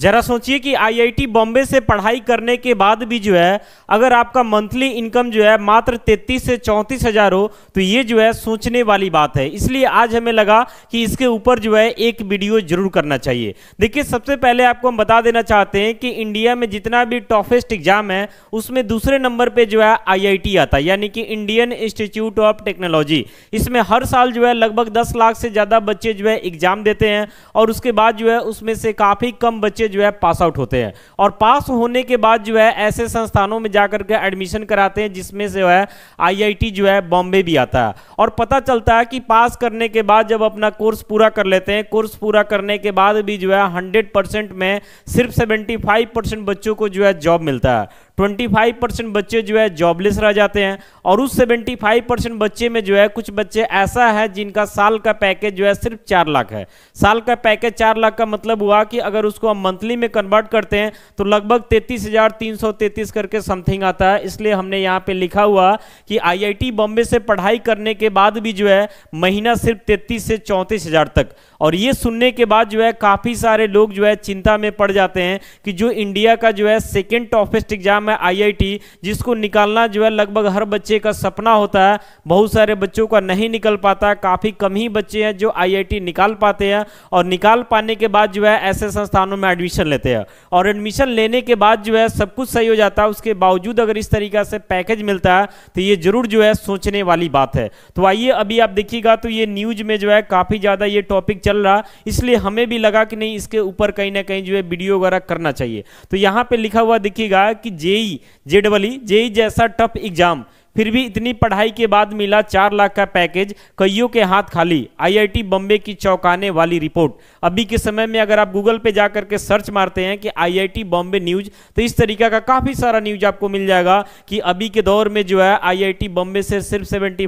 जरा सोचिए कि आईआईटी बॉम्बे से पढ़ाई करने के बाद भी जो है अगर आपका मंथली इनकम जो है मात्र तैतीस से चौंतीस हजार हो तो ये जो है सोचने वाली बात है इसलिए आज हमें लगा कि इसके ऊपर जो है एक वीडियो जरूर करना चाहिए देखिए सबसे पहले आपको हम बता देना चाहते हैं कि इंडिया में जितना भी टॉफेस्ट एग्जाम है उसमें दूसरे नंबर पर जो है आई आता है यानी कि इंडियन इंस्टीट्यूट ऑफ टेक्नोलॉजी इसमें हर साल जो है लगभग दस लाख से ज़्यादा बच्चे जो है एग्जाम देते हैं और उसके बाद जो है उसमें से काफ़ी कम बच्चे जो है पास आउट होते हैं और पास होने के बाद जो है ऐसे संस्थानों में जाकर के एडमिशन कराते हैं जिसमें से जो है आईआईटी जो है बॉम्बे भी आता है और पता चलता है कि पास करने के बाद जब अपना कोर्स पूरा कर लेते हैं कोर्स पूरा करने के बाद भी जो है हंड्रेड में सिर्फ सेवेंटी बच्चों को जो है जॉब मिलता है 25 परसेंट बच्चे जो है जॉबलेस रह जाते हैं और उस 75 परसेंट बच्चे में जो है कुछ बच्चे ऐसा है जिनका साल का पैकेज जो है सिर्फ चार लाख है साल का पैकेज चार लाख का मतलब हुआ कि अगर उसको हम मंथली में कन्वर्ट करते हैं तो लगभग तैतीस हजार तीन सौ तैतीस करके समथिंग आता है इसलिए हमने यहाँ पे लिखा हुआ कि आईआईटी बॉम्बे से पढ़ाई करने के बाद भी जो है महीना सिर्फ तैतीस से चौंतीस हजार तक और ये सुनने के बाद जो है काफी सारे लोग जो है चिंता में पड़ जाते हैं कि जो इंडिया का जो है सेकेंड टॉफेस्ट एग्जाम है आईआईटी जिसको निकालना जो है लगभग हर बच्चे का सपना होता है बहुत सारे बच्चों का नहीं निकल पाता काफ़ी कम ही बच्चे हैं जो आईआईटी निकाल पाते हैं और निकाल पाने के बाद जो है ऐसे संस्थानों में एडमिशन लेते हैं और एडमिशन लेने के बाद जो है सब कुछ सही हो जाता है उसके बावजूद अगर इस तरीका से पैकेज मिलता है तो ये जरूर जो है सोचने वाली बात है तो आइए अभी आप देखिएगा तो ये न्यूज में जो है काफी ज्यादा ये टॉपिक चल रहा इसलिए हमें भी लगा कि नहीं इसके ऊपर कहीं ना कहीं जो है वीडियो वगैरह करना चाहिए तो यहां पे लिखा हुआ देखिएगा कि J JEE J double E JEE जैसा टफ एग्जाम फिर भी इतनी पढ़ाई के बाद मिला चार लाख का पैकेज कईयों के हाथ खाली आईआईटी बॉम्बे की चौंकाने वाली रिपोर्ट अभी के समय में अगर आप गूगल पे जाकर के सर्च मारते हैं कि आईआईटी बॉम्बे न्यूज तो इस तरीका का काफी सारा न्यूज आपको मिल जाएगा कि अभी के दौर में जो है आईआईटी बॉम्बे से सिर्फ सेवेंटी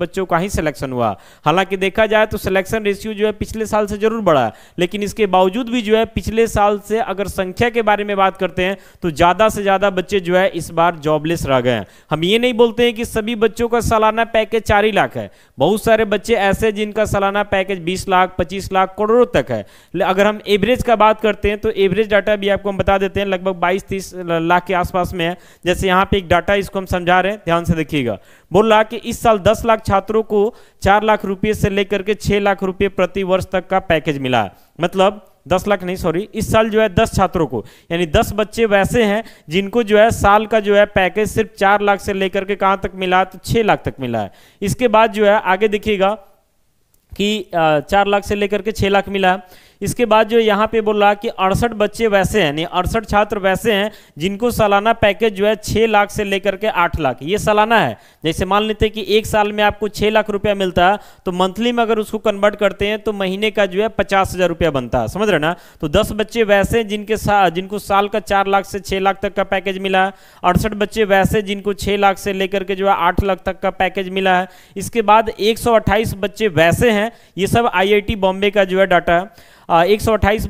बच्चों का ही सिलेक्शन हुआ हालांकि देखा जाए तो सिलेक्शन रेशियो जो है पिछले साल से जरूर बढ़ा है लेकिन इसके बावजूद भी जो है पिछले साल से अगर संख्या के बारे में बात करते हैं तो ज्यादा से ज्यादा बच्चे जो है इस बार जॉबलेस रह गए हम ये नहीं बोलते बोलते हैं कि सभी बच्चों का सालाना पैकेज चार ही लाख है बहुत सारे बच्चे ऐसे जिनका सालाना पैकेज बीस लाख पच्चीस लाख करोड़ों तक है अगर हम एवरेज का बात करते हैं तो एवरेज डाटा भी आपको हम बता देते हैं लगभग बाईस तीस लाख के आसपास में है जैसे यहाँ पे एक डाटा इसको हम समझा रहे हैं ध्यान से देखिएगा बोल रहा कि इस साल दस लाख छात्रों को चार लाख रुपये से लेकर के छह लाख रुपये प्रति वर्ष तक का पैकेज मिला मतलब दस लाख नहीं सॉरी इस साल जो है दस छात्रों को यानी दस बच्चे वैसे हैं जिनको जो है साल का जो है पैकेज सिर्फ चार लाख से लेकर के कहाँ तक मिला तो छः लाख तक मिला है इसके बाद जो है आगे देखिएगा कि चार लाख से लेकर के छः लाख मिला है इसके बाद जो यहाँ पे बोला कि अड़सठ बच्चे वैसे हैं यानी अड़सठ छात्र वैसे हैं जिनको सालाना पैकेज जो है छः लाख से लेकर के आठ लाख ये सालाना है जैसे मान लेते हैं कि एक साल में आपको छः लाख रुपया मिलता है तो मंथली में अगर उसको कन्वर्ट करते हैं तो महीने का जो है पचास हज़ार रुपया बनता है समझ रहे ना तो दस बच्चे वैसे हैं जिनके सा, जिनको साल का चार लाख से छः लाख तक का पैकेज मिला है अड़सठ बच्चे वैसे जिनको छः लाख से लेकर के जो है आठ लाख तक का पैकेज मिला है इसके बाद एक बच्चे वैसे हैं ये सब आई बॉम्बे का जो है डाटा है एक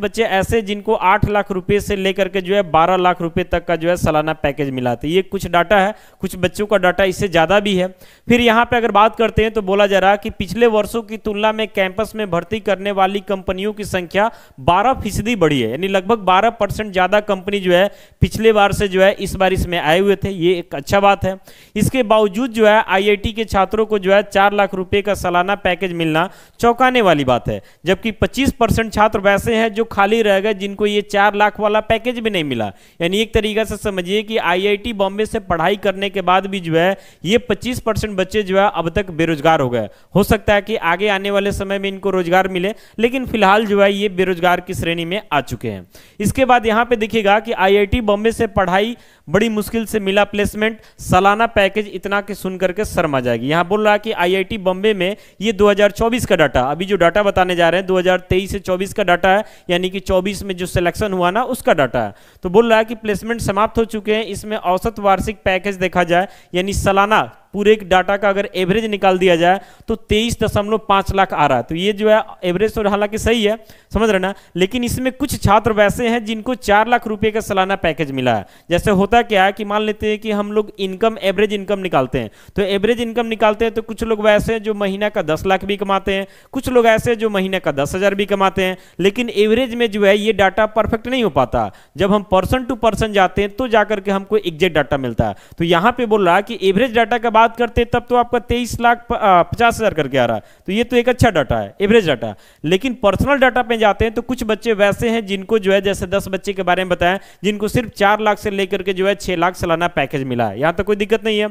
बच्चे ऐसे जिनको आठ लाख रुपए से लेकर के जो है बारह लाख रुपए तक का जो है सालाना पैकेज मिला था तो ये कुछ डाटा है कुछ बच्चों का डाटा इससे ज़्यादा भी है फिर यहाँ पर अगर बात करते हैं तो बोला जा रहा है कि पिछले वर्षों की तुलना में कैंपस में भर्ती करने वाली कंपनियों की संख्या बारह फीसदी बढ़ी है यानी लगभग बारह परसेंट ज़्यादा कंपनी जो है पिछले बार से जो है इस बार इसमें आए हुए थे ये एक अच्छा बात है इसके बावजूद जो है आई के छात्रों को जो है चार लाख रुपए का सालाना पैकेज मिलना चौंकाने वाली बात है जबकि पच्चीस परसेंट छात्र छात्र वैसे हैं जो खाली रह गए जिनको ये चार लाख वाला पैकेज भी नहीं मिला यानी एक तरीका से समझिए कि आईआईटी बॉम्बे से पढ़ाई करने के बाद भी जो है ये 25 परसेंट बच्चे जो है अब तक बेरोजगार हो गए हो सकता है कि आगे आने वाले समय में इनको रोजगार मिले लेकिन फिलहाल जो है ये बेरोजगार की श्रेणी में आ चुके हैं इसके बाद यहाँ पे देखिएगा कि आई बॉम्बे से पढ़ाई बड़ी मुश्किल से मिला प्लेसमेंट सालाना पैकेज इतना के सुन करके शर्म आ जाएगी यहाँ बोल रहा है कि आई बॉम्बे में ये 2024 का डाटा अभी जो डाटा बताने जा रहे हैं 2023 से 24 का का डाटा है यानी कि 24 में जो सिलेक्शन हुआ ना उसका डाटा है तो बोल रहा है कि प्लेसमेंट समाप्त हो चुके हैं इसमें औसत वार्षिक पैकेज देखा जाए यानी सालाना पूरे एक डाटा का अगर एवरेज निकाल दिया जाए तो तेईस दशमलव पांच लाख आ रहा है तो ये जो है एवरेज तो हालांकि सही है समझ रहे ना लेकिन इसमें कुछ छात्र वैसे हैं जिनको चार लाख रुपए का सालाना पैकेज मिला है जैसे होता क्या है कि मान लेते हैं कि हम लोग इनकम एवरेज इनकम निकालते हैं तो एवरेज इनकम निकालते हैं तो कुछ लोग वैसे हैं जो महीना का दस लाख भी कमाते हैं कुछ लोग ऐसे हैं जो महीना का दस भी कमाते हैं लेकिन एवरेज में जो है ये डाटा परफेक्ट नहीं हो पाता जब हम पर्सन टू पर्सन जाते हैं तो जाकर के हमको एग्जेक्ट डाटा मिलता है तो यहां पर बोल रहा है कि एवरेज डाटा का बात करते तब तो आपका तेईस लाख पचास हज़ार करके आ रहा है तो ये तो एक अच्छा डाटा है एवरेज डाटा लेकिन पर्सनल डाटा पे जाते हैं तो कुछ बच्चे वैसे हैं जिनको जो है जैसे दस बच्चे के बारे में बताया जिनको सिर्फ चार लाख से लेकर के जो है छह लाख सालाना पैकेज मिला है यहां तक तो कोई दिक्कत नहीं है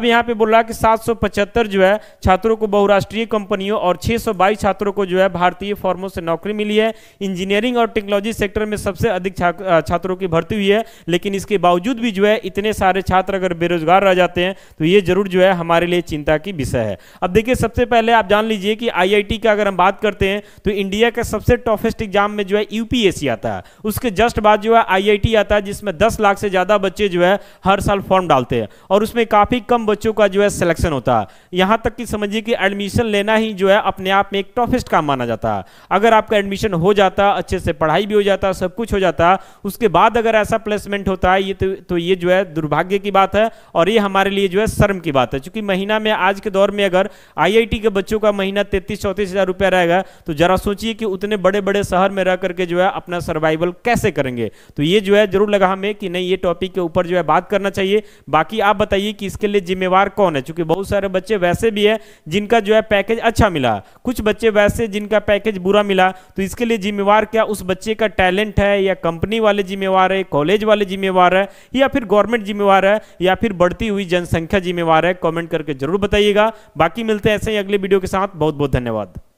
अब यहां पर बोल रहा है कि सात जो है छात्रों को बहुराष्ट्रीय कंपनियों और छह छात्रों को जो है भारतीय फॉर्मों से नौकरी मिली है इंजीनियरिंग और टेक्नोलॉजी सेक्टर में सबसे अधिक छात्रों की भर्ती हुई है लेकिन इसके बावजूद भी जो है इतने सारे छात्र अगर बेरोजगार रह जाते हैं तो ये जरूर जो है हमारे लिए चिंता की विषय है अब देखिए सबसे पहले आप जान लीजिए कि आईआईटी का अगर हम बात करते हैं तो इंडिया का सबसे टॉफेस्ट एग्जाम में जो है यूपीएससी आता है उसके जस्ट बाद जो है आईआईटी आता है जिसमें दस लाख से ज्यादा बच्चे जो है हर साल फॉर्म डालते हैं और उसमें काफी कम बच्चों का जो है सिलेक्शन होता है यहां तक कि समझिए कि एडमिशन लेना ही जो है अपने आप में एक टॉफेस्ट काम माना जाता है अगर आपका एडमिशन हो जाता अच्छे से पढ़ाई भी हो जाता सब कुछ हो जाता उसके बाद अगर ऐसा प्लेसमेंट होता है ये तो, तो ये जो है दुर्भाग्य की बात है और ये हमारे लिए जो है शर्म की बात बात है क्योंकि महीना में आज के दौर में अगर आईआईटी के बच्चों का महीना तैतीस चौंतीस हजार रुपया रहेगा तो जरा सोचिए कि उतने बड़े बड़े शहर में रह करके जो है अपना सर्वाइवल कैसे करेंगे तो ये जो है जरूर लगा हमें कि नहीं ये टॉपिक के ऊपर जो है बात करना चाहिए बाकी आप बताइए कि इसके लिए जिम्मेवार कौन है चूंकि बहुत सारे बच्चे वैसे भी है जिनका जो है पैकेज अच्छा मिला कुछ बच्चे वैसे जिनका पैकेज बुरा मिला तो इसके लिए जिम्मेवार क्या उस बच्चे का टैलेंट है या कंपनी वाले जिम्मेवार है कॉलेज वाले जिम्मेवार है या फिर गवर्नमेंट जिम्मेवार है या फिर बढ़ती हुई जनसंख्या जिम्मेवार है है कमेंट करके जरूर बताइएगा बाकी मिलते हैं ऐसे ही अगले वीडियो के साथ बहुत बहुत धन्यवाद